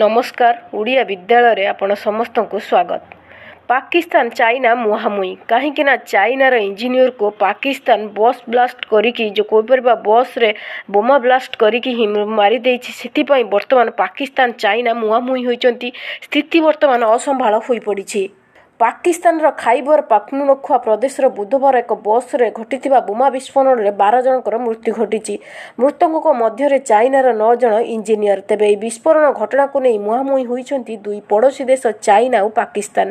ନମସ୍କାର ଓଡ଼ିଆ ବିଦ୍ୟାଳୟରେ ଆପଣ ସମସ୍ତଙ୍କୁ ସ୍ୱାଗତ ପାକିସ୍ତାନ ଚାଇନା ମୁହାଁମୁହିଁ କାହିଁକିନା ଚାଇନାର ଇଞ୍ଜିନିୟରକୁ ପାକିସ୍ତାନ ବସ୍ ବ୍ଲାଷ୍ଟ କରିକି ଯେଉଁ କହିପାରିବା ବସ୍ରେ ବୋମା ବ୍ଲାଷ୍ଟ କରିକି ହିଁ ମାରିଦେଇଛି ସେଥିପାଇଁ ବର୍ତ୍ତମାନ ପାକିସ୍ତାନ ଚାଇନା ମୁହାଁମୁହିଁ ହୋଇଛନ୍ତି ସ୍ଥିତି ବର୍ତ୍ତମାନ ଅସମ୍ଭାଳ ହୋଇପଡ଼ିଛି ପାକିସ୍ତାନର ଖାଇବର ପାଖନୁଖୁଆ ପ୍ରଦେଶର ବୁଧବାର ଏକ ବସ୍ରେ ଘଟିଥିବା ବୋମା ବିସ୍ଫୋରଣରେ ବାର ଜଣଙ୍କର ମୃତ୍ୟୁ ଘଟିଛି ମୃତକଙ୍କ ମଧ୍ୟରେ ଚାଇନାର ନଅ ଜଣ ଇଞ୍ଜିନିୟର ତେବେ ଏହି ବିସ୍ଫୋରଣ ଘଟଣାକୁ ନେଇ ମୁହାଁମୁହିଁ ହୋଇଛନ୍ତି ଦୁଇ ପଡ଼ୋଶୀ ଦେଶ ଚାଇନା ଓ ପାକିସ୍ତାନ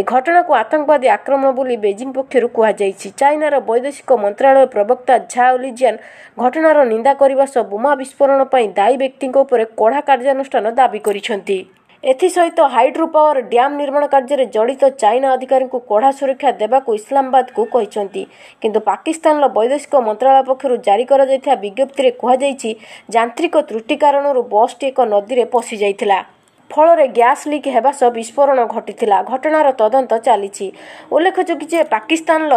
ଏ ଘଟଣାକୁ ଆତଙ୍କବାଦୀ ଆକ୍ରମଣ ବୋଲି ବେଜିଂ ପକ୍ଷରୁ କୁହାଯାଇଛି ଚାଇନାର ବୈଦେଶିକ ମନ୍ତ୍ରଣାଳୟ ପ୍ରବକ୍ତା ଝା ଝାଓଲିଜିଆନ୍ ଘଟଣାର ନିନ୍ଦା କରିବା ସହ ବୋମା ବିସ୍ଫୋରଣ ପାଇଁ ଦାୟୀ ବ୍ୟକ୍ତିଙ୍କ ଉପରେ କଡ଼ା କାର୍ଯ୍ୟାନୁଷ୍ଠାନ ଦାବି କରିଛନ୍ତି ଏଥିସହିତ ହାଇଡ୍ରୋ ପାୱାର ଡ୍ୟାମ୍ ନିର୍ମାଣ କାର୍ଯ୍ୟରେ ଜଡ଼ିତ ଚାଇନା ଅଧିକାରୀଙ୍କୁ କଡ଼ା ସୁରକ୍ଷା ଦେବାକୁ ଇସ୍ଲାମାବାଦକୁ କହିଛନ୍ତି କିନ୍ତୁ ପାକିସ୍ତାନର ବୈଦେଶିକ ମନ୍ତ୍ରଣାଳୟ ପକ୍ଷରୁ ଜାରି କରାଯାଇଥିବା ବିଜ୍ଞପ୍ତିରେ କୁହାଯାଇଛି ଯାନ୍ତ୍ରିକ ତ୍ରୁଟି କାରଣରୁ ବସ୍ଟି ଏକ ନଦୀରେ ପଶିଯାଇଥିଲା ଫଳରେ ଗ୍ୟାସ୍ ଲିକ୍ ହେବା ସହ ବିସ୍ଫୋରଣ ଘଟିଥିଲା ଘଟଣାର ତଦନ୍ତ ଚାଲିଛି ଉଲ୍ଲେଖଯୋଗ୍ୟ ଯେ ପାକିସ୍ତାନର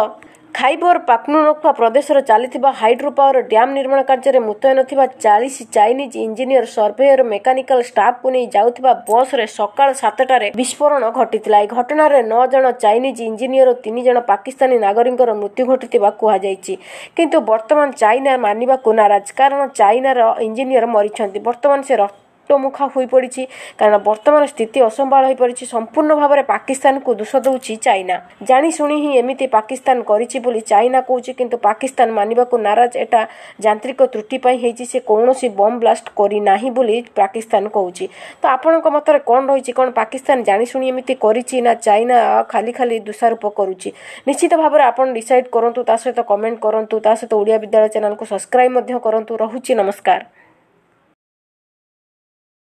ଖାଇବର ପାକ୍ନୁନଖୁଆ ପ୍ରଦେଶରେ ଚାଲିଥିବା ହାଇଡ୍ରୋ ପାୱାର ଡ୍ୟାମ୍ ନିର୍ମାଣ କାର୍ଯ୍ୟରେ ମୁତୟନ ଥିବା ଚାଳିଶ ଚାଇନିଜ୍ ଇଞ୍ଜିନିୟର ସର୍ଭେୟର ମେକାନିକାଲ ଷ୍ଟାଫ୍କୁ ନେଇ ଯାଉଥିବା ବସ୍ରେ ସକାଳ ସାତଟାରେ ବିସ୍ଫୋରଣ ଘଟିଥିଲା ଏହି ଘଟଣାରେ ନଅ ଜଣ ଚାଇନିଜ୍ ଇଞ୍ଜିନିୟର ଓ ତିନି ଜଣ ପାକିସ୍ତାନୀ ନାଗରିକଙ୍କର ମୃତ୍ୟୁ ଘଟିଥିବା କୁହାଯାଇଛି କିନ୍ତୁ ବର୍ତ୍ତମାନ ଚାଇନା ମାନିବାକୁ ନାରାଜ କାରଣ ଚାଇନାର ଇଞ୍ଜିନିୟର ମରିଛନ୍ତି ବର୍ତ୍ତମାନ ସେ ଅଟୋମୁଖା ହୋଇପଡ଼ିଛି କାରଣ ବର୍ତ୍ତମାନ ସ୍ଥିତି ଅସମ୍ଭାଳ ହୋଇପଡ଼ିଛି ସମ୍ପୂର୍ଣ୍ଣ ଭାବରେ ପାକିସ୍ତାନକୁ ଦୋଷ ଦେଉଛି ଚାଇନା ଜାଣିଶୁଣି ହିଁ ଏମିତି ପାକିସ୍ତାନ କରିଛି ବୋଲି ଚାଇନା କହୁଛି କିନ୍ତୁ ପାକିସ୍ତାନ ମାନିବାକୁ ନାରାଜ ଏଟା ଯାନ୍ତ୍ରିକ ତ୍ରୁଟି ପାଇଁ ହେଇଛି ସେ କୌଣସି ବମ୍ ବ୍ଲାଷ୍ଟ କରିନାହିଁ ବୋଲି ପାକିସ୍ତାନ କହୁଛି ତ ଆପଣଙ୍କ ମତରେ କ'ଣ ରହିଛି କ'ଣ ପାକିସ୍ତାନ ଜାଣିଶୁଣି ଏମିତି କରିଛି ନା ଚାଇନା ଖାଲି ଖାଲି ଦୋଷାରୋପ କରୁଛି ନିଶ୍ଚିତ ଭାବରେ ଆପଣ ଡିସାଇଡ଼୍ କରନ୍ତୁ ତା ସହିତ କମେଣ୍ଟ କରନ୍ତୁ ତା ସହିତ ଓଡ଼ିଆ ବିଦ୍ୟାଳୟ ଚ୍ୟାନେଲ୍କୁ ସବସ୍କ୍ରାଇବ୍ ମଧ୍ୟ କରନ୍ତୁ ରହୁଛି ନମସ୍କାର